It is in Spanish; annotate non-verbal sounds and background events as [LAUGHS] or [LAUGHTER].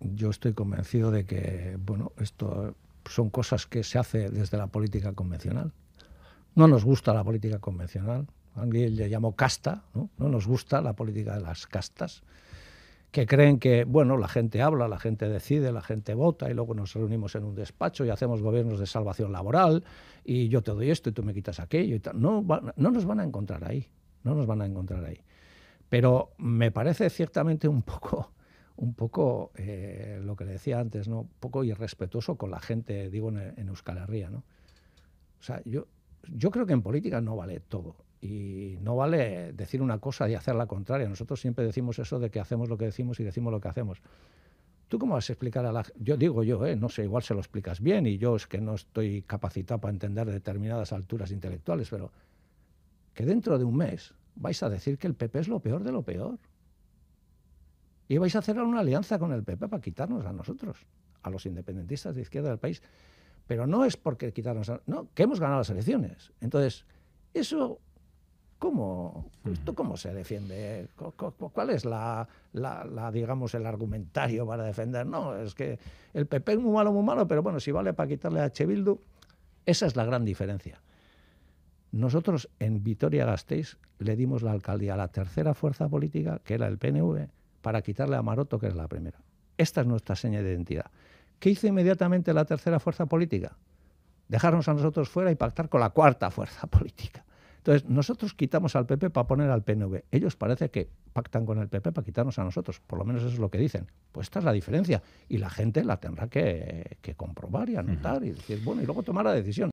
yo estoy convencido de que, bueno, esto son cosas que se hace desde la política convencional. No nos gusta la política convencional. Alguien le llamó casta, ¿no? No nos gusta la política de las castas, que creen que, bueno, la gente habla, la gente decide, la gente vota y luego nos reunimos en un despacho y hacemos gobiernos de salvación laboral y yo te doy esto y tú me quitas aquello y No, no nos van a encontrar ahí, no nos van a encontrar ahí. Pero me parece ciertamente un poco un poco eh, lo que le decía antes, ¿no? Un poco irrespetuoso con la gente, digo, en, Euskal Herria, ¿no? O sea, yo, yo creo que en política no vale todo. Y no vale decir una cosa y hacer la contraria. Nosotros siempre decimos eso de que hacemos lo que decimos y decimos lo que hacemos. ¿Tú cómo vas a explicar a la gente? Yo digo yo, ¿eh? no sé, igual se lo explicas bien y yo es que no estoy capacitado para entender determinadas alturas intelectuales, pero que dentro de un mes vais a decir que el PP es lo peor de lo peor. Y vais a cerrar una alianza con el PP para quitarnos a nosotros, a los independentistas de izquierda del país. Pero no es porque quitarnos a... No, que hemos ganado las elecciones. Entonces, eso... ¿Cómo, mm. cómo se defiende? ¿Cuál es la, digamos, el argumentario para defender? No, es que el PP es muy malo, muy malo, pero bueno, si vale para quitarle a Chebildu, esa es la gran diferencia. Nosotros en Vitoria-Gasteiz le dimos la alcaldía a la tercera fuerza política, que era el PNV, para quitarle a Maroto, que es la primera. Esta es nuestra seña de identidad. ¿Qué hizo inmediatamente la tercera fuerza política? Dejarnos a nosotros fuera y pactar con la cuarta fuerza [LAUGHS] política. Entonces, nosotros quitamos al PP para poner al PNV. Ellos parece que pactan con el PP para quitarnos a nosotros. Por lo menos eso es lo que dicen. Pues esta es la diferencia. Y la gente la tendrá que, comprobar y anotar y decir, bueno, y luego tomar la decisión.